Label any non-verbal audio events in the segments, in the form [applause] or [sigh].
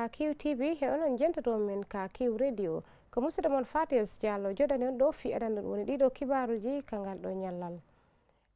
kaqiw tv he onon jentatomin kaqiw radio ko musidɗo moon fatis diallo joɗani on ɗo fi aɗanna ɗum woni ɗiɗo kibaruji ka ngal ɗo ñallal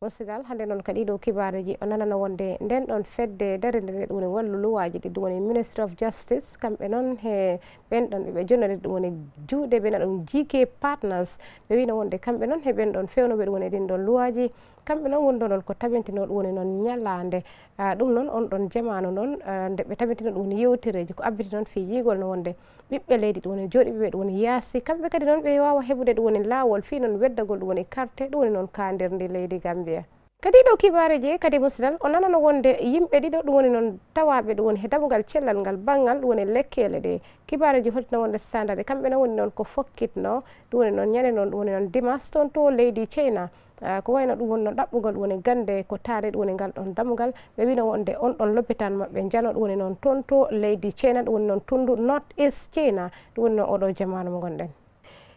ostidal hannde noon kadi ɗo kibaruji o nanana wonde nden ɗon fedde darede nde ɗum woni wallu luwaji ɗi ɗum woni ministry of justice kamɓe noon e ɓen ɗon ɓeɓe jonnode ɗum woni juuɗe ɓena ɗum jike partners ɓe wino wonde kamɓe noon he ɓen ɗon fewnoɓe ɗum woni ɗin ɗon luwaji kamɓe noon wondo noon ko tabintino ɗum woni noon ñalade ɗum noon on ɗon jamanu noon nde ɓe tabintino ɗum woni yewtereji ko abbiti noon fi yigol no wonde uh, ɓiɓɓe leydi ɗum woni jooɗi ɓeɓe ɗum woni yaasi kamɓe kadi noon ɓe waawa heɓude ɗum woni laawol fii noon weddagol ɗum woni karte ɗum woni noon kaandir ndi leydi gambiya kadi ɗo kibaareji kadi musidal o nanano wonde yimɓe ɗiɗo ɗum woni noon tawaaɓe ɗum woni he damugal cellal ngal baŋngal ɗum woni lekkeele ɗe kibaareji holtino wonde standard e kamɓe no woni noon ko fokkitno ɗum woni noon ñande noon ɗum woni noon dimas toon to leydi china ko wayno ɗum wonno ɗaɓɓugol woni gande ko taare ɗum woni ngal ɗon damugal ɓe wino wonde on ɗon lobbitan maɓɓe jano ɗum woni noon toon to leydi china ɗum woni noon tundu north east china ɗum woni noon oɗo jamanu mo gonɗen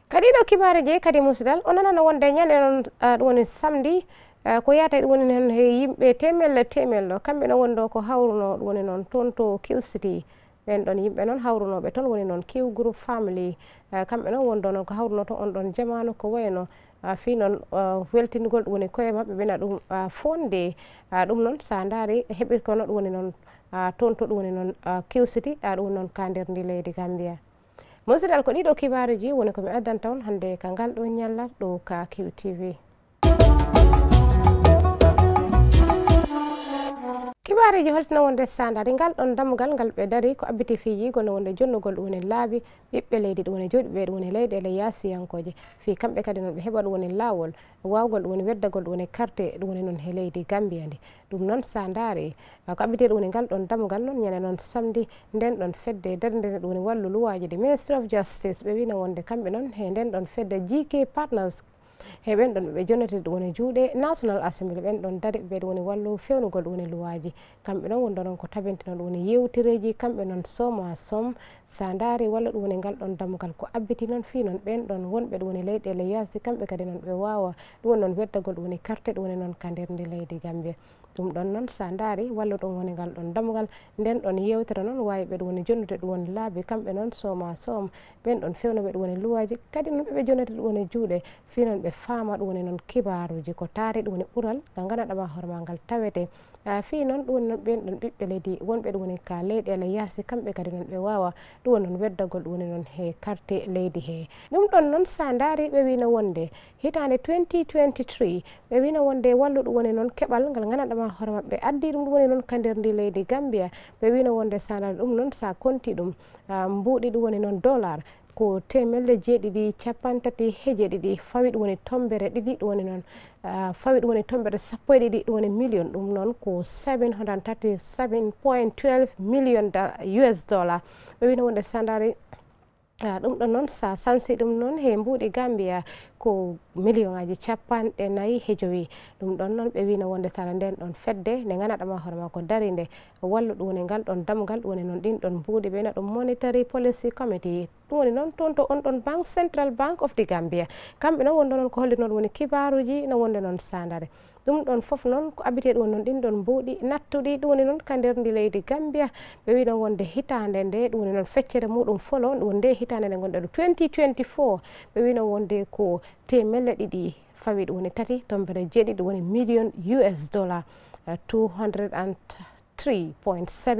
kadi ɗo kibare je kadi musidal o nanano wonde ñande noon ɗum woni samedi ko yata ɗum woni noon he yimɓe temelle temelle o kamɓe no woni ɗo ko hawruno ɗum woni noon toon to kiw city ɓen ɗon yimɓe noon hawrunoɓe toon woni noon kew groupe family eh, kamɓe noon wondo noon ko hawrunoto on ɗon jamanu ko wayno eh, fi noon eh, weltingol ɗum woni koye mabɓe ɓena ɗum fonde ɗum noon sa daari heɓi kono ɗum woni noon toon to ɗum woni noon kewsiti a ɗum noon ka nder ndi leydi gambia musidal ko ɗiɗo kibaruji woni komi addanta on hannde ka ngal ɗo ñallal ɗo ka kew tv kibaareji holtina wonde sandari ngal ɗon dammugal ngal ɓe dari ko abbiti fiji gono wonde jonnugol ɗum woni laabi ɓiɓɓe leydi ɗum woni jooɗi ɓe ɗum woni leydi ele yasiyankoje fi kamɓe kadi noon ɓe heɓa ɗum woni laawol wawgol ɗum woni weddagol ɗum woni karte ɗum woni noon he leydi gambiya ndi ɗum noon sandari ko abbiti ɗum woni ngal ɗon dammugal noon ñande noon samdi nden ɗon fedde dardene ɗum woni wallu luwaji de ministry of justice ɓe wino wonde kamɓe noon he nden ɗon fedde jiki partners e ɓen ɗon ɓe jonatiri ɗum woni juuɗe national assembly ɓen ɗon dari ɓeɓe ɗum woni wallo fewnugol ɗum woni luwaji kamɓe noon wonɗo noon ko tabintino ɗum woni yewtereji kamɓe noon soma som sa daari walla ɗum woni ngal ɗon dammugal ko abbiti noon fii noon ɓen ɗon wonɓe ɗum woni leyɗele yasi kamɓe kadi noon ɓe wawa ɗum woni noon weddagol ɗum woni karte ɗum woni noon ka nderndi leydi gambia ɗum ɗon noon sa daari walla ɗon woni ngal ɗon damgal nden ɗon yewtere noon wawi ɓeɗo woni jonnude ɗum woni laabi kamɓe noon sooma soom ɓen ɗon fewno ɓeɗo woni luwaji kadi noon ɓeɓe jonnude ɗum woni juuɗe fi noon ɓe faama ɗum woni noon kibaruji ko taari ɗum woni ɓural ga ganaɗama hoorema ngal tawete fii noon ɗum woni noon ɓen ɗon ɓiɓɓe leydi wonɓe ɗum woni ka leyɗele yaasi kamɓe kadi noon ɓe wawa ɗum woni noon weddagol ɗum woni noon he quartier leydi he ɗum ɗon noon sa daari ɓe wino wonde hitande 2023 ɓe wino wonde walluɗum woni noon keɓal ngal gandanɗama hoore maɓɓe addi ɗum ɗum woni noon kandir ndi leydi gambia ɓe wino wonde sa daari ɗum noon sa konti ɗum mbuuɗi ɗum woni noon dollar ko temelle jeeɗiɗi capan tati hejeɗiɗi fawi ɗum woni tombere ɗiɗi ɗum woni noon fawi ɗum woni tombere sappo e ɗiɗi ɗum woni million ɗum noon ko seven hundred tati seven point twelve million us dollar ɓe wino wonde sandari a ah, ɗum ɗo noon sa sansi ɗum noon he mbuuɗi gambiya ko million ŋaji capanɗe nayyi he jowi ɗum ɗon noon ɓe wino wonde tara nden ɗon fedde nde ŋanaɗama hoorema ko dari nde wallu ɗum woni ngal ɗon damgal ɗum woni noon ɗin ɗon mbuuɗi ɓeyna ɗum monitary policy committee ɗum woni noon toon to on ɗon banque central banque of di gambiya kamɓe noon wonde noon ko hollitnoon woni kibaruji no wonde noon sandare ɗum ɗon fof noon ko abitee ɗum noon ɗin ɗon mbuuɗi nattuɗi ɗumni noon ka nder ndi leydi gambia ɓe wii noon wonde hitaande nde ɗumni noon feccere muɗum folo ɗum nde hitaande nde gonɗa ɗo 2024 ɓe wii noon wonde ko temelle ɗiɗi fawi ɗum woni tati tombere jeeɗi ɗum woni million us dollar 23.7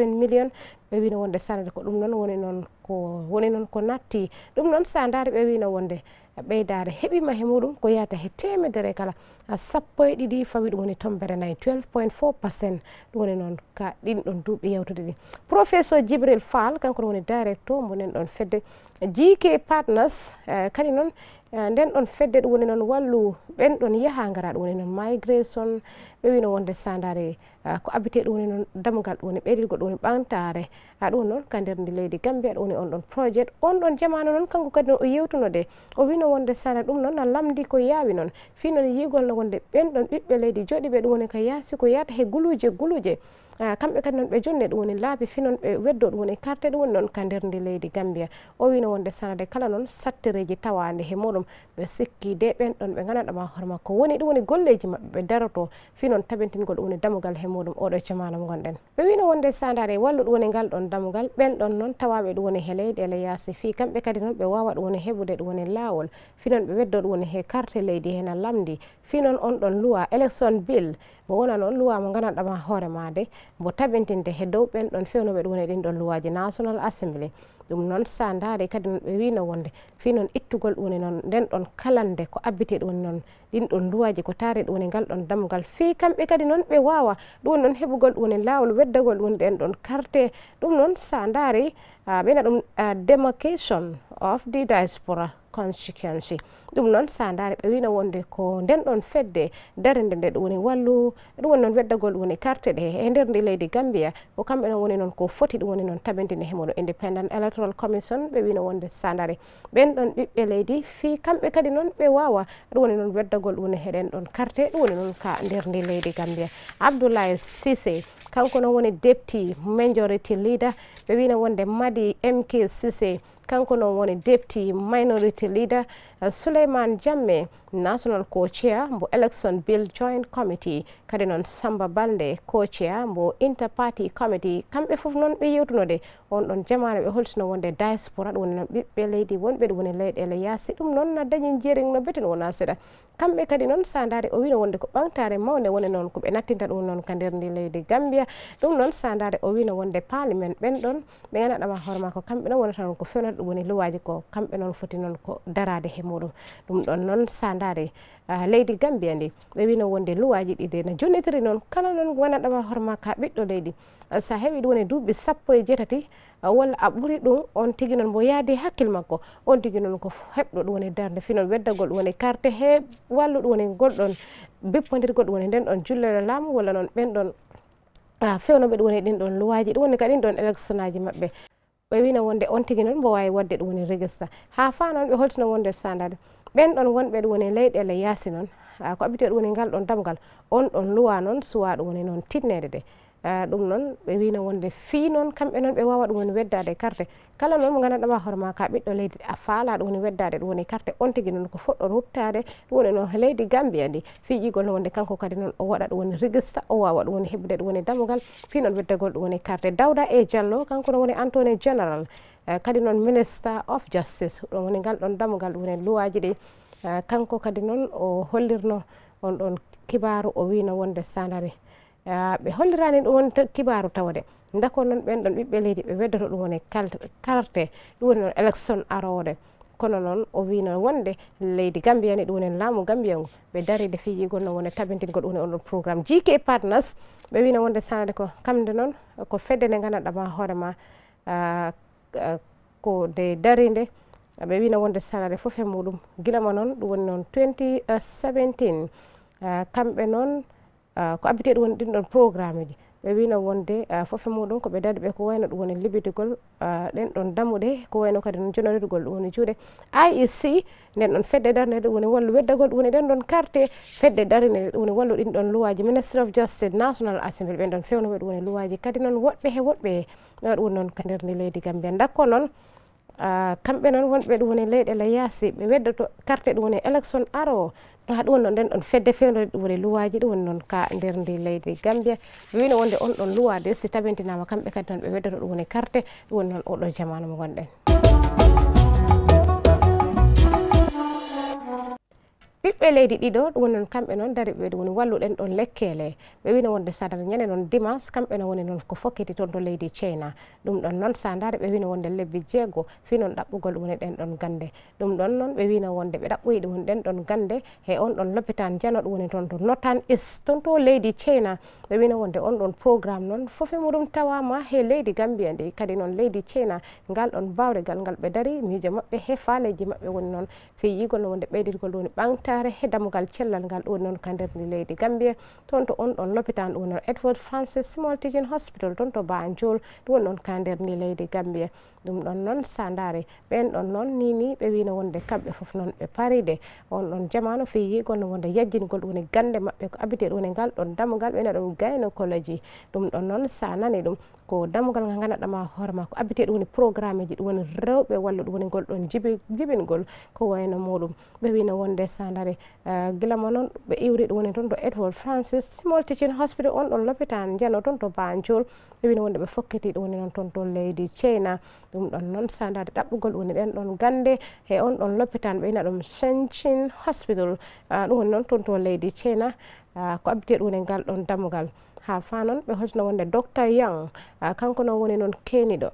eh, million ɓe wino wonde sanade ko ɗum noon woni noon ko woni noon ko natti ɗum noon sa daari ɓe wino wonde ɓeydaare heɓima he muɗum ko yata he temedere kala sappo e ɗiɗi fawi ɗum woni tombere nayi 12 point 4 pourcent ɗum woni noon ka ɗin ɗon duuɓi yewtude ɗi professeur djibril fall kanko ɗum woni directo monen ɗon fedde jik partners eh, kadi noon eh, nden ɗon fedde ɗum woni noon wallu ɓen ɗon yaha gara ɗum woni noon migration ɓewino wonde sandare eh, ko abbite ɗum woni noon damgal ɗum woni ɓeyɗirgo ɗum woni ɓantare a ɗum noon ka nder ndi leydi gambia ɗum woni on ɗon projet on ɗon jamanu noon kanko kadi noon o yewtuno de o wino wonde sandare ɗum noon a lamdi ko yaawi noon fi noon yigol no wonde ɓenɗon ɓiɓɓe leydi joɗiɓe ɗum woni ka yaasi ko yahata he guluje guluje Ah, kamɓe kadi noon ɓe jonne ɗum woni laabi fi noon ɓe weddo ɗum woni carte ɗum woni noon ka nderndi leydi gambia o wino wonde sanade kala noon sattereji tawande he muɗum ɓe sikki de ɓen ɗon ɓe gananɗama hoore makko woni ɗum woni golleji maɓɓe ɓe daroto fi noon tabintingol ɗum woni damugal he muɗum oɗo cemanam gonɗen ɓe wino wonde sandare wallu ɗum woni ngal ɗon damugal ɓen ɗon noon tawaɓe ɗum woni he leyɗi ele yaasi fi kamɓe kadi noon ɓe wawa ɗum woni heɓude ɗum woni laawol fi noon ɓe weddo ɗum woni he carte leydi hena lamdi fi noon on ɗon lowi élection bill mo wona noon lowi mo gananɗama hoore made mbo taɓintinde he dow ɓen ɗon fewno ɓe ɗum woni e ɗin ɗon lowaji national assemblé ɗum noon sa ndaare kadi noon ɓe wino wonde fii noon ittugol ɗum woni noon nden ɗon kalande ko abbite ɗum woni noon ɗin ɗon lowaji ko taari ɗum woni ngal ɗon damugal fii kamɓe kadi noon ɓe wawa ɗum woni noon heɓugol ɗum woni laawol weddagol ɗum woni ɗen ɗon karte ɗum noon sa ndaari ɓena ɗum demarcation of the diaspora constituency ɗum noon sa ndaari ɓe wino wonde ko nden ɗon fedde darende nde ɗum woni wallu ɗum woni noon weddagol ɗum woni carte ɗe e nder nde leydi gambia ko kamɓe noon woni noon ko foti ɗum woni noon tamindine hemono independent electoral commission ɓe wino wonde sa ndaari ɓen ɗon ɓiɓɓe leydi fii kamɓe kadi noon ɓe wawa ɗum woni noon weddagol ɗum woni heɗen ɗon carte ɗum woni noon ka nder nde leydi gambia abdoulaye sisé kanko noon woni depty majority leader ɓe wino wonde madi mk sisé kanko noon woni depty minority leader suleyman jamme national co chair mbo election bill joint committee kadi noon samba balde co chair mbo inter party committee kamɓe fof noon ɓe yewtunode on ɗon jamare ɓe holtino wonde diaspora ɗum woni noon ɓiɓɓe leydi wonɓe ɗum woni leyɗele yaasi ɗum noon na dañi jeering no beten wona seeɗa kamɓe kadi noon sa ndaari o wino wonde ko ɓantare mawde woni noon ko ɓe nattinta ɗum noon ka nder ndi leydi gambia ɗum noon sa ndaari o wino wonde parliament ɓen ɗon ɓe ganaɗama hoore ma ko kamɓe noon wonata noon ko fewnata ɗum woni luwaji ko kamɓe noon foti noon ko darade he muɗum ɗum ɗon noon sa andade leydi gambia ndi ɓe wino wonde luwaji ɗiɗe no jonnitiri noon kala noon wonanɗama horema ka ɓiɗɗo leydi sa heeɓi ɗum woni duuɓi sappo e jeetati walla a ɓuuri ɗum on tigui noon mo yaadi hakkille makko on tigui noon ko heɓɗo ɗum woni darde finoon weddagol ɗum woni karte he wallu ɗum woni golɗon bippodirgol ɗum woni nden ɗon jullere laamu walla noon ɓen ɗon fewnoɓe ɗum woni ɗin ɗon luwaji ɗum woni ka ɗin ɗon élection aji maɓɓe ɓe wino wonde on tigui noon mbo wawi wadde ɗum woni régista ha fa noon ɓe holtino wonde standade ɓen ɗon wonɓe ɗum woni e leyɗele yaasi noon ko abitee ɗum woni ngal ɗon damgal on ɗon luwa noon suwa ɗum woni noon tinnede ndee ɗum noon ɓe wino wonde fii noon kamɓe noon ɓe wawa ɗum woni weddade carte kala noon mo gandanɗama hoorema ka ɓiɗɗo leydi a faala ɗum woni weddade ɗum woni carte on tigui noon ko fuɗɗo ruttade ɗum woni noon leydi gambia ndi fiiƴigol no wonde kanko kadi noon o waɗa ɗum woni régista o wawa ɗum woni heɓude ɗum woni damugal fii noon weddagol ɗum woni carte dawda e diallo kanko no woni antony général kadi noon ministére of justice ɗum woni ngal ɗon damugal ɗum woni luwaji ɗi kanko kadi noon o hollirno on ɗon kibaru o wino wonde sandari Ah, ɓe hollirani ɗum woni kibaru tawde dako noon ɓen ɗon ɓiɓɓe leydi ɓe weddoto ɗum woni karte ɗum woni noon élection arowde kono noon o wi noon wonde leydi gambia ni ɗum woni laamu gambia ngu ɓe daride fiyigol noon woni tabintingol ɗum woni onɗon programme jiki e partners ɓe wino wonde sanade ko kamde noon ko fedde nde ngannaɗama hoorema ah, ah, ko nde darinde ɓe wino wonde sanade foof e muɗum gila ma noon ɗum woni noon 2017 kamɓe noon uh, Ah, ko abbiteɗo woni ɗin ɗon programme ji ɓe wino wonde ah, fof e muɗum koɓe dadi ɓe ko wayno ɗum woni libidigol ah, ɗen ɗon damuɗe ko wayno kadi no jonoridgol ɗum woni juuɗe iec nden ɗon fedde darne ɗum woni wallu weddagol ɗum woni ɗen ɗon quartier fedde darne ɗum woni wallu ɗin ɗon lowiji ministre of justice national assembly ɓen ɗon fewnoɓe ɗum woni lowiji kadi noon woɗɓe he woɗɓe ɗum woni noon ka nderni leydi gambia dakko noon Ah, kamɓe noon wonɓe ɗum woni leyɗe la yaasi ɓe weddoto carte ɗum woni élection aroo ha ɗum woni noon nden ɗon fedde fewdore ɗum woni luwaji ɗum woni noon ka nder ndi leydi gambia ɓe wino wonde on ɗon luwa de si tabintinama kamɓe kadi noon ɓe weddoto ɗum woni carte ɗum woni noon oɗo jamanu mo gonɗen ɓiɓɓe leydi ɗiɗo ɗumwoni noon kamɓe noon dari ɓeɓe ɗumwoni walluɗen ɗon lekkele ɓe wino wonde sadana ñande noon dimanche kamɓe no woni noon ko fokkiti toon to leydi china ɗum ɗon noon sa dari ɓe wino wonde lebbi jeego finon ɗaɓɓugol ɗumwoni ɗen ɗon gande ɗum ɗon noon ɓe wino wonde ɓe ɗaɓɓoyi ɗumwoni ɗen ɗon gande e on ɗon lopitan jano ɗum woni toon to notan is toon to leydi china ɓe wino wonde on ɗon programme noon fofi muɗum tawama he leydi gambia ndi kadi noon leydi china ngal ɗon bawregal ngal ɓe dari miijo maɓɓe he faaleji maɓɓe woni noon feyigol no wonde ɓeydirgol ɗumwoni ɓanta sare he dammugal cellal ngal ɗo noon ka nder ni leydi gambia toon to on ɗon lopitan ɗo noon edward francis small tigin hospital toon to banjol ɗo won noon ka nder ni leydi gambia ɗum ɗon noon sa ndare ɓen ɗon noon nini ɓe wino wonde kamɓe foof noon ɓe paride on ɗon jamanu feyi gono wonde yajjingol ɗo woni gande maɓɓe ko abite ɗo woni ngal ɗon dammugal ɓena ɗum gynécologi ɗum ɗon noon sa nani ɗum ko dammugal ga ganaɗama hoorema ko abite ɗo woni programme ji ɗo woni rewɓe walla ɗo woni gol ɗon jibingol ko wayno muɗum ɓe wino wonde sa lare eh, gila ma noon ɓe iwri ɗum woni toon to edward francis small tichin hospital on ɗon lopital jano toon to banjol ɓe wino wonde ɓe fokkiti ɗum woni noon toon to leydi china ɗum ɗon noon sandade ɗaɓɓugol woni ɗen ɗon gande e on ɗon lopital ɓe wina ɗum sencin hospital eh, ɗum woni noon toon to leydi china eh, ko abbite ɗum woni ngal ɗon dammugal ha fa noon ɓe hosno wonde docteur young kanko noon woni noon keniɗo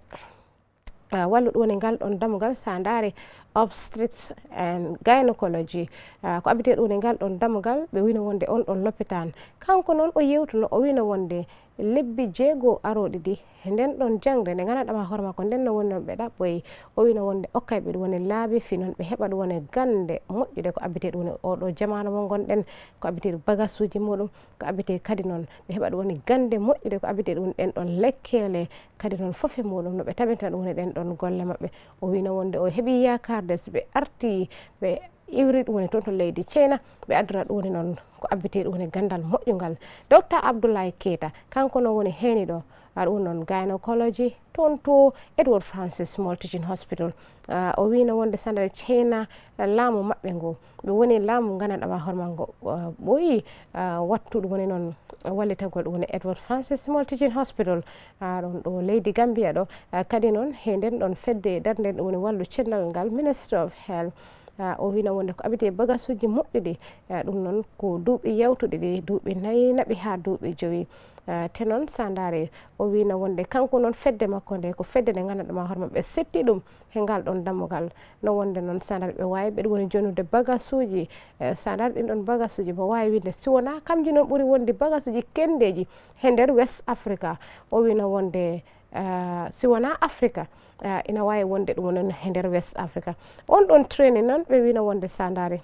wallu ɗoni ngal ɗon damugal sa ndaari obstrict an gynecology ko abite ɗoni ngal ɗon damugal ɓe wino wonde on ɗon lopital kanko noon o yewtuno o wino wonde lebbi jeego aroɗi ɗi nden ɗon jangre nde gananɗama hoore mako nden no woni noon ɓe ɗaɓɓoyi o wino wonde okkay ɓe ɗum woni laabi fi noon ɓe heɓa ɗum woni gande moƴƴude ko abbite ɗum woni oɗo jamanu mo gonɗen ko abbite ɗum bagas uji muɗum ko abbite kadi noon ɓe heɓa ɗum woni gande moƴƴude ko abbite ɗum woni ɗen ɗon lekkele kadi noon foof e muɗum no ɓe tamintana ɗum woni ɗen ɗon golle maɓɓe o wino wonde o heeɓi yakardes ɓe arti ɓe iwri ɗum woni toon to leydi ceina ɓe addira ɗum woni noon ko abbite ɗum woni gandal moƴƴungal docteur abdoulaye keita kanko noon woni heeni ɗo aɗum woni noon gynécologie toon to edward francis multigin hospital uh, o wino wonde sandere ceina laamu maɓɓe ngo ɓe woni laamu ngandanɗama hoorema ngo uh, ah, ɓoyi uh, ah, wattuɗum woni noon wallitagol ɗum woni edward francis multigin hospital aɗon ɗo leydi gambiya ɗo kadi noon he nden ɗon fedde darde ɗum woni wallu cendal ngal ministre of health o wino wonde ko abite bagas uji moƴƴu ɗi ɗum noon ko duuɓi yewtuɗe ɗi duuɓi nayi naɓi ha duuɓi joyi te noon sa ndaari o wino wonde kanko noon fedde makko nde ko fedde nde gandanɗuma hoore maɓɓe setti ɗum he ngal ɗon dammugal no wonde noon sa ndaari ɓe wawi ɓeɗ woni jonude bagas uji e, sa ndaari ɗin ɗon bagas uji mo wawi winde si wona kamji noon ɓuuri wonde bagas uji kendeji he nder west africa o wino wonde Ah, si wona africa ah, ina wawi wonde ɗum onon e nder west africa on ɗon training noon ɓe wino wonde sandare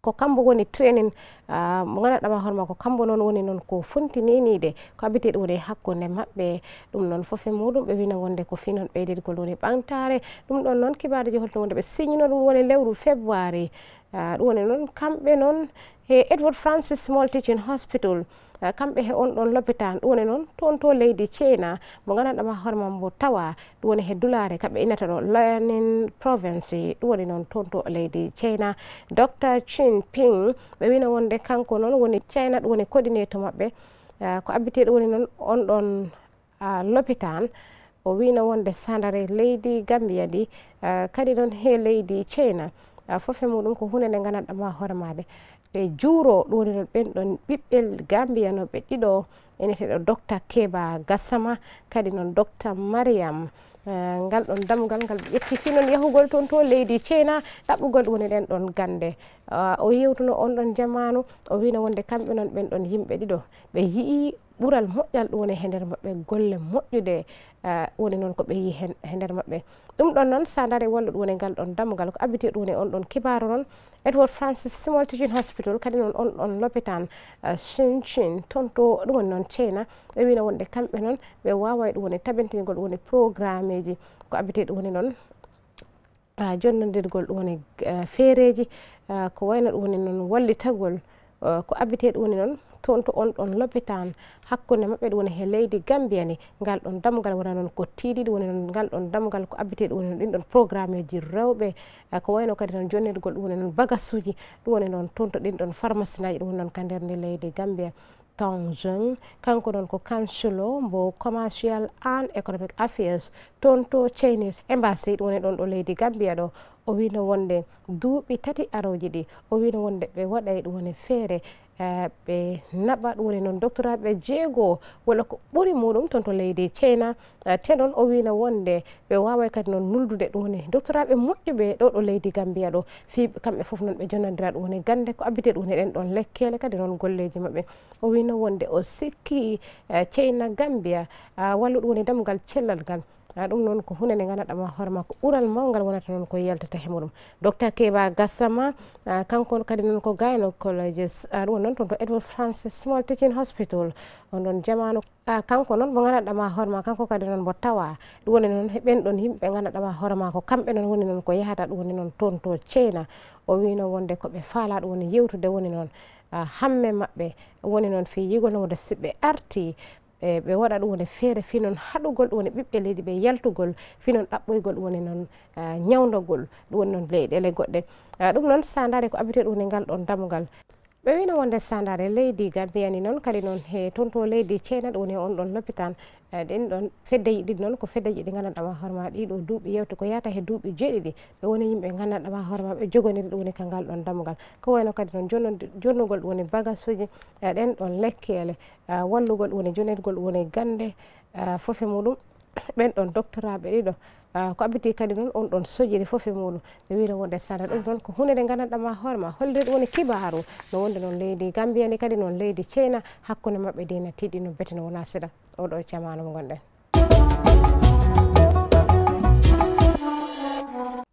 ko kambo woni training ah, mo ganduɗama hoorema ko kambo noon woni noon ko fontininide ko abiteɗe woni hakkude mabɓe ɗum noon foof e muɗum ɓe wina wonde ko fi noon ɓeydirgol woni ɓantare ɗum ɗon noon kibareji holto wonde ɓe signino ɗum woni lewru février ɗum woni noon kamɓe noon e edward francis mall teaching hospital uh, Eh, kamɓe he on ɗon lopitan ɗum woni noon toon to leydi ceina mo gandanɗama hoorema mbo tawa ɗum woni he dulare kamɓe innata ɗo learning province ɗum woni noon toon to leydi ceina docteur chin ping ɓe wino wonde kanko noon woni ceina ɗum woni coordinato maɓɓe eh, ko abbiteɗo woni noon on ɗon eh, lopitan o wino wonde sandare leydi gambiya ndi kadi noon he leydi ceina fofe muɗum ko hunde nde gandanɗama hooremade ɓe juuro ɗoniɗon ɓenɗon ɓiɓɓe gambiya no ɓe ɗiɗo eneteɗo docta keba gasama kadi noon docta mariam eh, ngal ɗon damugal ngal ɓe ƴetti fi noon yahugol toon to leydi ceina ɗaɓɓugol woni ɗen ɗon gande eh, o yewtuno on ɗon jamanu o wino wonde kamɓe noon ɓen ɗon yimɓe ɗiɗo ɓe yii ɓural moƴƴal ɗum woni e nder maɓɓe golle moƴƴude e, woni noon ko ɓe yi he e nder maɓɓe ɗum ɗon noon sa dari wallu ɗum woni ngal ɗon dammugal ko abbitii ɗum woni on ɗon kibaru noon edward francis simoltigin hospital kadi noon on ɗon lopital chinchin e, toon to ɗum woni noon china ɓe wino wonde kamɓe noon ɓe wawa ɗum woni tabintingol ɗum woni programme ji ko abbitii ɗum woni noon jonnodirgol ɗum woni feereji ko wayno ɗum woni noon wallitagol ko abbitee ɗum woni noon toon to on ɗon lopitan hakkunde maɓɓe ɗo woni he leydi gambiya ni ngal ɗon damgal wona noon ko tiiɗiɗi woni noon ngal ɗon damgal ko abbiteɗo woni noon ɗin ɗon programme ji rewɓe eh, ko wayno kadi noon jonnirgol ɗum woni noon bagas uji ɗum woni noon toon to ɗin ɗon pharmacie naji ɗum woni noon ka nderndi leydi gambiya tongjeng kanko noon ko cancelo mbo commercial an economic affairs toon to chinese embassy ɗum woni ɗon ɗo leydi gambiya ɗo o wino wonde duuɓi tati arooji ɗi o wino wonde ɓe waɗay ɗum woni feere e, ɓe naɓa ɗum woni noon doctoraɓe jeegoo walla ko ɓuri muɗum toon to leydi china e, te noon o wino wonde ɓe waaway kadi noon nuldude ɗum woni doctoraɓe moƴƴuɓe ɗo ɗo leydi gambiya ɗo fi kamɓe fof noon ɓe jonandira ɗum woni gannde ko abbite ɗum woni ɗen ɗon lekkele kadi noon golleji maɓɓe o wino wonde o sikki e, china gambiya walla ɗum woni damgal cellal ngal a ɗum noon ko hunde nde gandaɗama hoore ma ko ɓural mawgal wonata noon ko yaltata he muɗum docteur keba gassama kanko kadi noon ko gayno collége ɗum noon toon to edward francis small tichin hospital onɗon jamanu kanko noon mo gandaɗama hoore ma kanko kadi noon mo tawa ɗum woni noon he ɓenɗon yimɓeɓe gandaɗama hoore ma ko kamɓe noon woni noon ko yahata ɗum woni noon toon to ceyna o wino wonde koɓe faala ɗum woni yewtude woni noon hamme maɓɓe woni noon fi yigol nowode siɓɓe arti e ɓe waɗa ɗum wone feere finon haɗugol ɗum woni ɓiɓɓe leydi ɓe yaltugol finon ɗaɓɓoygol ɗum woni noon ñawdogol eh, ɗum woni noon leyɗele goɗɗe eh, ɗum noon sa ndaari e ko abitee ɗum woni ngal ɗon damgal ɓe wino wonde sandare leydi gambiyani noon kadi noon e tonto leydi ceena ɗo woni on ɗon lopital ɗen eh, ɗon feddeji ɗiɗi noon ko feddeji ɗi gandanɗama hoorema ɗiɗo duuɓi yewte ko yaata he duuɓi jeeɗiɗi ɓe woni yimɓe gandanɗama hoorema ɓe jogoniri ɗo woni ka ngal ɗon dammugal ko wayno kadi noon jonnugol ɗo woni bagas uji ɗen eh, ɗon lekkele eh, wallugol ɗo woni jonirgol ɗo woni gande fofe muɗum [coughs] ɓen ɗon doctoraɓe ɗiɗo Ah, ko abbiti kadi noon on ɗon sojiri foof e muɗum ɓe wiino wonde sara ɗum noon ko hunde nde gandanɗama hoore ma hollire ɗum woni kibaru no wonde noon leydi gambia ni kadi noon leydi ceyna hakkunde mabɓe dina tiɗɗi no beten wona seɗa oɗo e jamanu mo gonɗen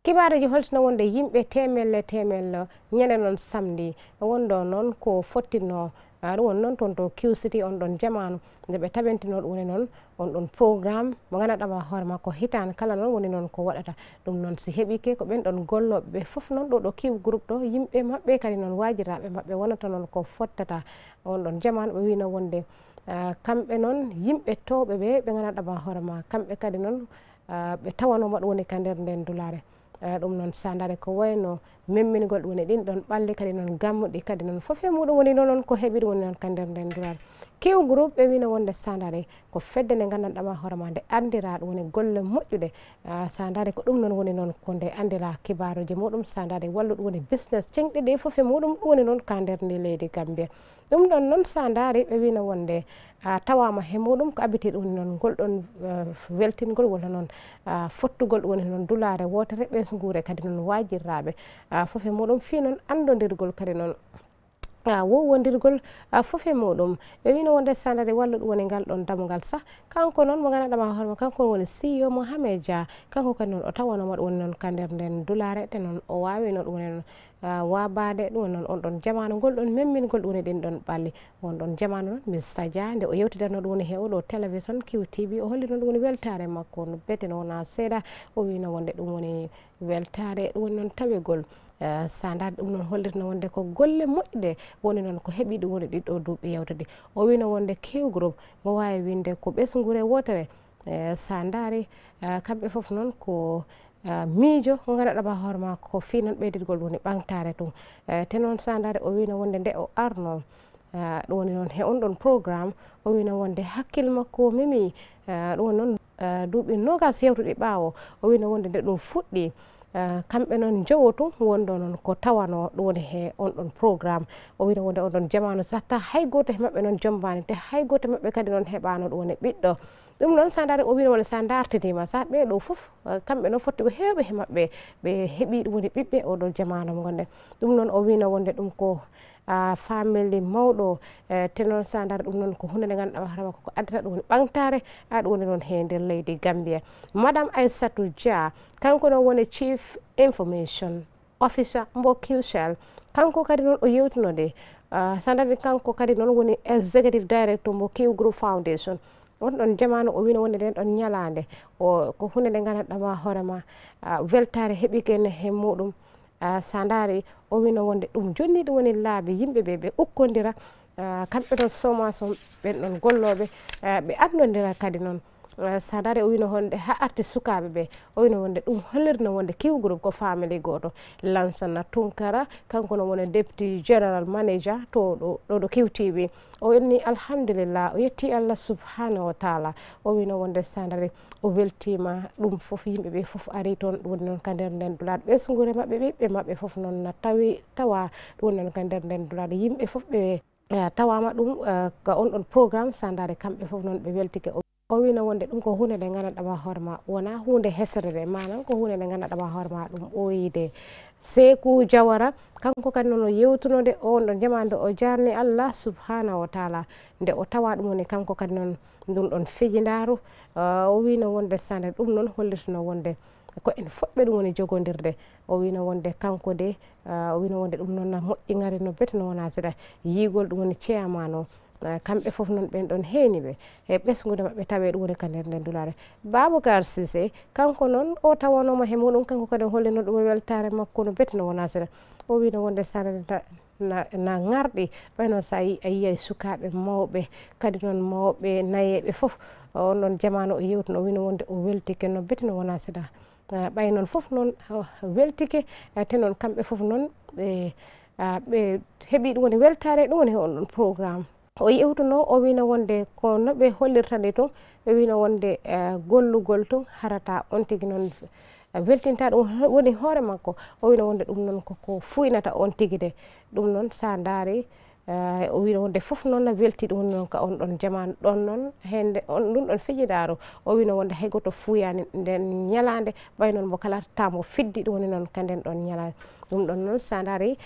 kibaruji holtino wonde yimɓe temelle temelle ñande noon samedi wonɗo noon ko fottino aa ɗum on noon toon to qcity on ɗon jamanu nde ɓe tabintino ɗumne noon on ɗon programme mo ganaɗama hoore makko hitane kala noon woni noon ko waɗata ɗum noon si heɓike ko ɓen ɗon golloɓeɓe foof noon ɗo ɗo ki groupe ɗo yimɓe maɓɓe kadi noon wajiraɓe maɓɓe wonata noon ko fottata on ɗon jamanu ɓe wino wonde kamɓe noon yimɓe towɓe ɓe ɓe ganaɗama hoore ma kamɓe kadi noon ɓe tawanomaɗ woni ka nder nden dulare eyi eh, ɗum noon sandare ko wayno memminigol ɗum woni ɗin ɗon ɓalli kadi noon gammuɗi kadi noon fof e muɗum woni noon noon ko heeɓiɗum woni noon kandi nder ndendural kew group ɓe wino wonde sandare ko fedde nde gandanɗama hoorema nde andiraɗo woni golle moƴƴude ah, sandare ko ɗum noon woni noon ko nde andira kibaruji muɗum sandare wallu ɗum woni business cengɗi ɗe foof e muɗum ɗum woni noon ka nder ndi leydi gambia ɗum ɗon noon sandare ɓe wino wonde ah, tawama he muɗum ko abiti ɗum woni noon golɗon ah, weltingol walla noon fottugol ɗum woni noon dulare wotere ɓesgure kadi noon wajirraɓe foof e muɗum fi noon andodirgol kadi noon wowodirgol foof e muɗum ɓe wino wonde sandade walluɗo woni ngal ɗon damugal sah kanko noon mo gannaɗama hoorema kanko woni siyo e mohamed dia kanko kadi noon o tawanomo ɗo woni noon kander nden dulare te noon o wawino ɗum woni noon wabade ɗum woni noon on ɗon jamanu ngol ɗon memmingol ɗum woni ɗin ɗon ɓalli on ɗon jamanu noon mista dia nde o yewtidatno ɗum woni he oɗo télévision qtb o hollino ɗum woni weltare makko no bete no wona seeɗa o wino wonde ɗum woni weltare ɗum woni noon tawigol Eh, sa ndaade ɗum noon hollirno wonde ko golle moƴƴde woni noon ko heɓi ɗum woni ɗiɗɗo duuɓi yewde ɗi o wino wonde kewgroupe mo wawi winde ko ɓesgure wotere eh, sa ndaari eh, kamɓe fof noon ko miijo ko ngaɗaɗama hoore ma ko finan ɓeydirgol ɗum woni ɓantare tum te noon sa ndaari o wino wonde nde o arno ɗum woni noon he on ɗon programme o wino wonde hakkil makko memi ɗum woni noon duuɓi nogas yewtuɗi ɓaawo o wino wonde nde ɗum fuɗɗi Eh, kamɓe noon jowotu wonɗo noon ko tawano ɗum woni he on ɗon programme o wino wonde on ɗon jamanu satta hay goto he maɓɓe noon jombanite hay goto maɓɓe kadi noon heɓano ɗum woni ɓiɗɗo ɗum noon sa dari o wino walla sa dartidima sa ɓeeɗo fof eh, kamɓe noon fotti ko heewɓe he maɓɓe ɓe heeɓi ɗum woni ɓiɓɓe oɗo jamanu mo gonɗen ɗum noon o wino wonde ɗum ko a famille mawɗo e, te noon sa dari ɗum noon ko hunde nde ganduɗa hatama koko addata ɗum woni ɓantare a ɗum woni noon he nder leydi gambia madame aissatou dia kanko noon woni chief information officier mbo kiusel kanko kadi noon o yewtino de eh, sa dari kanko kadi noon woni executive directo mbo kiw group foundation wonɗon jamanu o wino wonde nden ɗon ñalande o ko hunde nde gandanɗama hoorema weltare heeɓi ken he muɗum sa daari o wino wonde ɗum jonni ɗum woni laabi yimɓeɓe ɓe ukkodira kamɓe ɗon somason ɓen ɗon golloɓe ɓe andodira kadi noon Eh, sadari o wino wonde ha arti sukaɓe ɓe o wino wonde ɗum hollirno wonde kiwgol ko famili goto lansana tunkara kanko no wona député général manager to ɗo ɗo kiwtiɓe o wini alhamdulillah o yetti allah subhanahu wa taala o wino wonde sadari o weltima ɗum foof yimɓeɓe foof ari toon woni noon ka nder nden dulaɗe ɓesgure mabɓe ɓiɓɓe mabɓe foof noon na tawi tawa woni noon ka nder nden dulaɗe yimɓe foof ɓe eh, tawama ɗum eh, ka on ɗon programme sadare kamɓe foof noon ɓe weltike o wino wonde ɗum ko hunde nde ngannaɗama hoorema wona hunde hesere nde manan ko hunde nde ngannaɗama hoorema ɗum ɓoyide seku jawara kanko kadi noon o yewtunode on ɗo jamande o jarni allah subhanahu wa taala nde o tawa ɗum woni kanko kadi noon ɗum ɗon fijidaru o wino wonde sande ɗum noon hollitono wonde ko en foɓɓe ɗum woni jogodirde o wino wonde kanko de o wino wonde ɗum noon moƴƴi gari no bete no wona seeɗa yigol ɗum woni ceyamano Ah, kamɓe fof noon ɓen ɗon heeni ɓe e ɓesgude maɓɓe tawee ɗum woni ka nder nden dulaare babacar sise kanko noon o tawanooma he muɗum kanko kadi hollinoo ɗum e weltaare makko no bete no wonaa sene o wiino wonde sarede na ŋarɗi ɓay noon so a yiya e sukaaɓe mawɓe kadi noon mawɓe nayeeɓe fof on noon jamanu o yewti no wino wonde o weltike no bete no wonaa sena ah, ɓay noon fof noon weltike ah, te noon kamɓe fof noon ɓe ɓe heɓii ɗum woni weltaare ɗum woni he on ɗon programme o yewtuno o wino wonde kono ɓe hollirta nde to ɓe wino wonde e, gollugol to harata on tigi noon e, weltinta ɗum woni hoore makko o wino wonde ɗum noon koko fuynata on tigi de ɗum noon sa daari e, o wino wonde foof noon welti ɗum noon ka on ɗon jaman ɗon noon hede on ɗum ɗon fijidaro o wino wonde haygoto fuyani nden ñalade ɓay noon mo kala tamo fiddi ɗum woni noon ka nden ɗon ñalade ɗum ɗon noon sa ndaari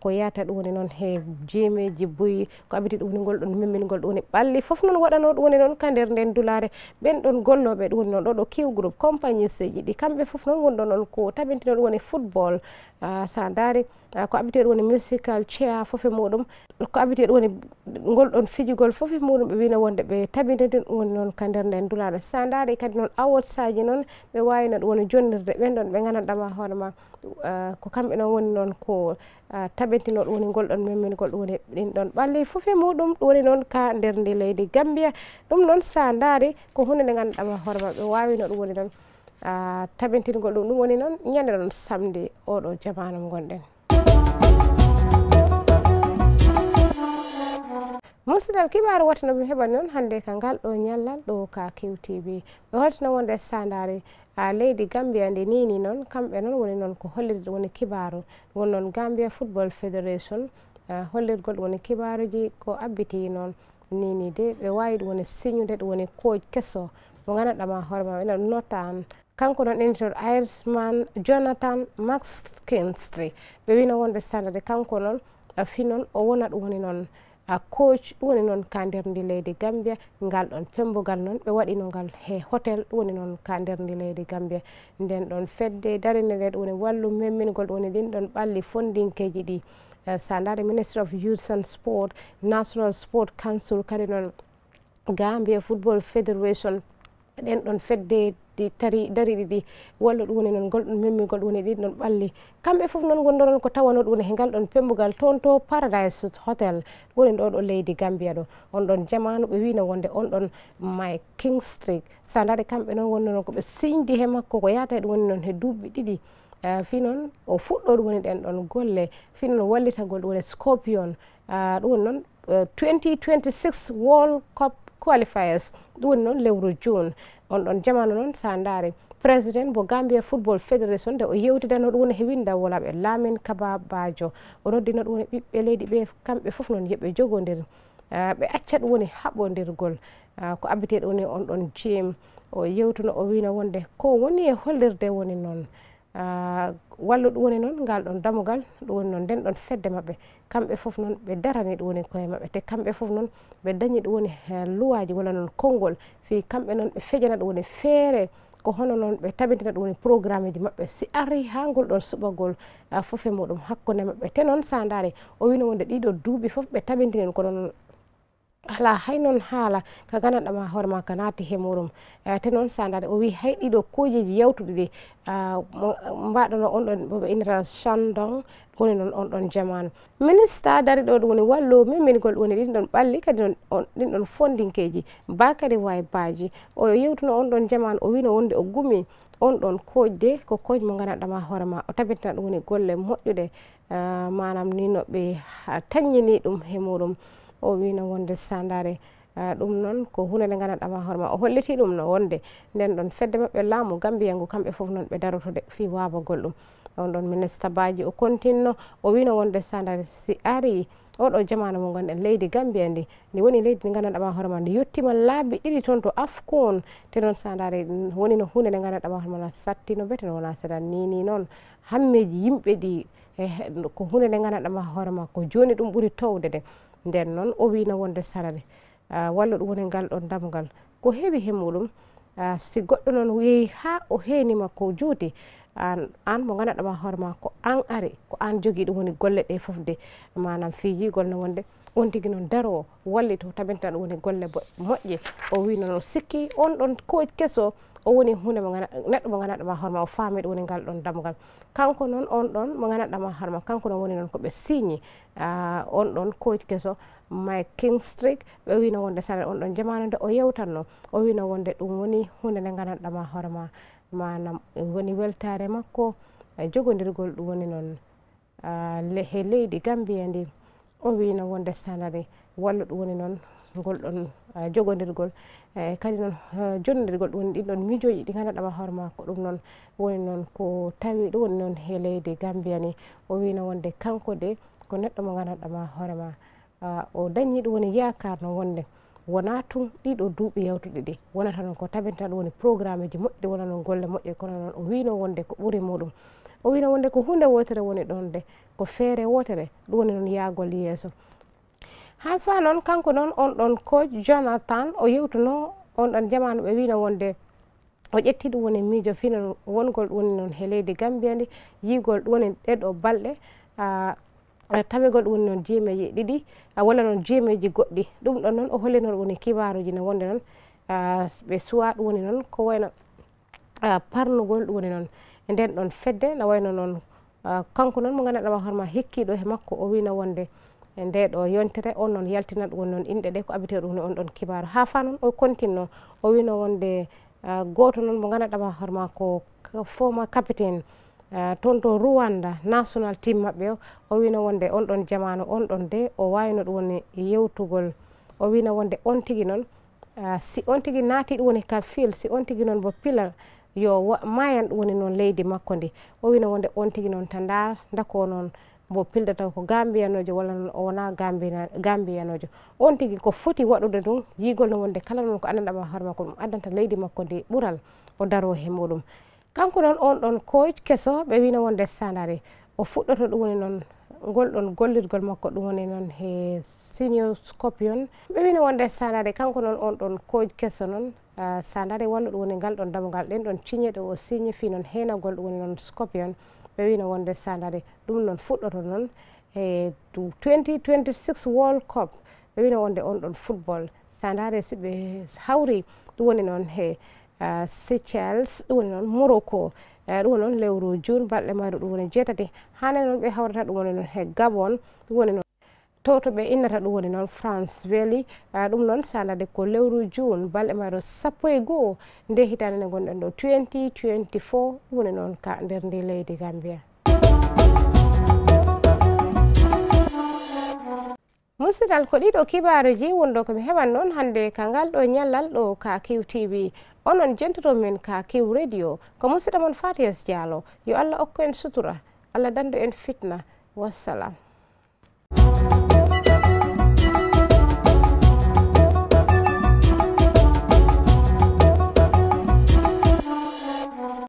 ko yata ɗum woni noon he jemeji boyi ko abiti ɗum woni ngol ɗon memmingol ɗum woni ɓalli foof noon waɗano ɗum woni noon ka nder nden dulare ɓen ɗon golloɓe ɗum woni noon ɗo ɗo kew groupe compagnie seji ɗi kamɓe foof noon wonɗo noon ko tabintino ɗum woni football sa ndaari ko abite ɗum woni musical cea foof e muɗum ko abite ɗum woni ngol ɗon fijigol foof e muɗum ɓe wino wonde ɓe tabintide ɗum woni noon ka nder nden dulare sa ndaari kadi noon awotsaji noon ɓe wawino ɗum woni jonnirde ɓen ɗon ɓe gananɗama hoorema ko kamɓe noon woni noon ko taɓentino ɗum woni golɗon memmin gol ɗum woni heɓɓiɗin ɗon ɓalle fof e muɗum ɗum woni noon ka nder nde leydi gambiya ɗum noon sa ndaari ko hunde nde ngannduɗama hoore maɓɓe wawino ɗum woni noon taɓentingol ɗum ɗum woni noon ñande noon samde oɗo jamanum gonɗen moftital kibaro wotanomi heɓa noon hannde ka ngal ɗo ñallal ɗo ka kewtv ɓe hotana wonde sandare a leydi gambia nde nini noon kamɓe noon woni noon ko hollirde woni kibaro woni noon gambia football fédération hollirgol ɗ woni kibaruji ko abbiti noon nini de ɓe wawi ɗ woni signude ɗ woni kooj keso mo ganaɗama hoorema ɓe noon notan kanko noon innditor airsman jonathan max kinstry ɓe wino wonde sandare kanko noon fi noon o wona ɗ woni noon a coach ɗum woni noon ka nderndi leydi gambia ngal ɗon pembugal noon ɓe waɗino ngal he hotel ɗum woni noon ka nderndi leydi gambia nden ɗon fedde darinde nde ɗum woni wallu memmingol ɗum woni ɗin ɗon ɓalli fondinkeji ɗi eh, sa ndaari ministry of youth and sport national sport council kadi noon gambia football federation ɗen ɗon fedde ɗi tari dari ɗiɗi wallu ɗum woni noon golɗum memmi gol ɗum woni ɗiɗi noon ɓalli kamɓe fof noon wondoron ko tawano ɗum woni he ngal ɗon pembugal toon to paradise hotel woni ɗo ɗo leydi gambia ɗo on ɗon jamanu ɓe wino wonde on ɗon my king street sa dari kamɓe noon wondonoon koɓe signdi he makko ko yata ɗum woni noon he duuɓɓi ɗiɗi fi noon o fuɗɗo ɗum woni ɗen ɗon golle fi noon wallitagol ɗum woni scopion ɗum woni noon 2026 wall cop qualifiers ɗum woni noon lewru june on ɗon jamanu noon sa ndaare président bo gambia football fédération nde o yewtidano ɗum woni hewindaw wolaɓe lamin kababajo o noddino ɗum woni ɓiɓɓe leydi ɓe kamɓe foof noon yoɓe jogodir ɓe acca ɗum woni haɓodirgol ko abbiteɗo woni on ɗon jeem o yewtuno o wino wonde ko woni e hollirde woni noon wallu ɗum woni noon ngal ɗon damugal ɗum woni noon nden ɗon fedde maɓɓe kamɓe fof noon ɓe darani ɗum woni koye maɓɓe te kamɓe fof noon ɓe dañi ɗum woni luwaji walla noon konngol fi kamɓe noon ɓe fejana ɗum woni feere ko hono noon ɓe tabintina ɗum woni programme ji maɓɓe si ari ha ngol ɗon suɓagol fofe muɗum hakkunde maɓɓe te noon sa ndaari o wino wonde ɗiɗo duuɓi fof ɓe tabintinin kono noon ala hay noon haala ka gandanɗama hoorema ka naatde hemorum e eh, te noon sandade o wi hay ɗiɗo kujeji yawtuɗe ɗi ah, mbaɗono on ɗon oɓe innata chandon woni noon on ɗon jamanu ministre dari ɗo ɗum woni wallo memmingol woni ɗin ɗon ɓalli kadi ɗin ɗon fondinkeji ba kadi waw baji o yewtuno on ɗon jamanu o wino wonde o gumi on ɗon kojde ko koje mo gandanɗama hoorema o tabintana ɗum woni golle moƴƴuɗe ah, manam ni noɓe ah, tañini ɗum hemuɗum o wino wonde sandare ah, ɗum noon ko hunde nde ngannaɗama hoorema o holliti ɗum no wonde nden ɗon fedde maɓɓe laamu gambiya ngu kamɓe fof noon ɓe darotode fi waabagol ɗum on ɗon ministre baji o continno o wino wonde sandare si ari oɗo jamanu mo ngonɗen leydi gambiya ndi ndi woni leydi ndi ngannaɗama hoorema ndi yettima laabi ɗiɗi toon to afko on te noon sandare woni no hunde nde ngannaɗama hoorema sattino bete no wona seɗan nini noon hammeji yimɓe ɗi eh, ko hunde nde ngannaɗama hoorema ko joni ɗum ɓuuri towde nde nden noon o wino wonde sarane ah, walla ɗum woni ngal ɗon damgal ko heewi hemmuɗum ah, si goɗɗo noon yeehi haa o heenima ko juuti an an mo ngannaɗama hoore ma ko an ari ko an jogii ɗum woni golle ɗe fof de manam fiyigol no wonde on tigi noon daroo walli to tabintan ɗum woni golle moƴƴe o wino noon sikki on ɗon ko keso o woni hunde mo neɗɗo mo ngannaɗoma hoore ma o faami ɗo woni ngal ɗon damgal kanko noon on ɗon mo ngannaɗɗama hoore ma kanko noon woni noon ko ɓe signe on ɗon koye keso mi king strik ɓe wino wonde sara on ɗon jamanu nde o yewtan noo o wino wonde ɗum woni hunde nde ngannaɗɗama hoore ma manam woni weltare makko e jogodirgol ɗum woni noon he leydi gambiya ndi o wino wonde sanare walla ɗum woni noon ngol ɗon eh, jogodirgol eh, kadi noon eh, jonodirgol ɗum woni ɗinɗon mijoji ɗi ganduɗama hoore makko ɗum noon woni noon ko tawi ɗum woni noon he leydi gambia ni o wino wonde kanko de ko neɗɗo mo ganduɗama hoore ma o dañi ɗum woni yakar no wonde wona tun ɗiɗo duuɓi yawtuɗe ɗi wonata noon ko tabinta ɗum woni programme ji moƴƴiɗe wona noon golle moƴƴe kono noon o wino wonde ko ɓuuri muɗum o wino wonde ko hunde wotere woni ɗon de ko feere wotere ɗum woni noon yaagol yesso han fa noon kanko noon on ɗon koc jonathan o yewtuno on ɗon jamanu ɓe wino wonde o ƴetti ɗum woni miijo fino wongol ɗum woni noon he leydi gambia ndi yigol ɗum woni ɗeɗo balɗe tawigol ɗum woni noon jimeji ɗiɗi walla noon jimeji goɗɗi ɗum ɗon noon o hollinoo ɗum woni kibaruji no wonde noon ɓe suwa ɗum woni noon ko wayno parnugol ɗum woni noon e nden ɗon fedde no wayno noon kanko noon mo ganduɗa ma hoorema hekkiɗo e makko o wino wonde e nde ɗo yontere on noon yaltina ɗum woni noon inɗe ɗe ko abitee ɗum on ɗon kibaru haa fa noon o continno o wino wonde gooto noon mo ngannaɗama hoore ma ko foma capitaine toon to rowanda national team maɓɓe o o wino wonde on ɗon jamanu on ɗon nde o wawino ɗum woni yewtugol o wino wonde on tigi noon si on tigi naati ɗum woni ka fil si on tigi noon bo pila yo mayan ɗum woni noon leydi makko ndi o wino wonde on tigi noon ta nda dako noon mo pildata ko gambiyanojo walla noon o wona gambiyanojo on tigui ko foti waɗude ɗum yigol no wonde kala noon ko anndanɗama hoore makko ɗum addanta leydi makko nde ɓuural o daro he muɗum kanko noon on ɗon koyc keso ɓe wino wonde sandare o fuɗɗoto ɗum woni noon ɗon gollirgol makko ɗum woni noon he senior scopion ɓe wino wonde sandare kanko noon on ɗon koyc keso noon sandare walla ɗum woni ngal ɗon damogal ɗen ɗon ciñe ɗo o signifi noon henagol ɗum woni noon scopion ɓe wino wonde sandare ɗum noon fuɗɗoto noon e 2026 world cop ɓe wino wonde on ɗon football sandare siɓe hawri ɗum woni noon e sechels ɗum woni noon morocco e, ɗum woni noon lewru june balɗe mayru ɗum woni jeetati hanne noon ɓe hawrata ɗum woni noon e gabon ɗum woni noon to to ɓe innata ɗum woni noon france weli uh, ah, ɗum noon salade ko lewru juune balɗe maro sappo e goho nde hitande nde gonɗen ɗo 2024 woni noon ka nder ndi leydi gambia musidal ko ɗiɗo kibaruji wonɗo komi heɓan noon hannde ka ngal ɗo ñallal ɗo ka kiw tv onon jentoto men ka kiw radio ko musidɗa moon fatias dialo yo allah okku en sutura allah dandu en fitna wassalam Thank you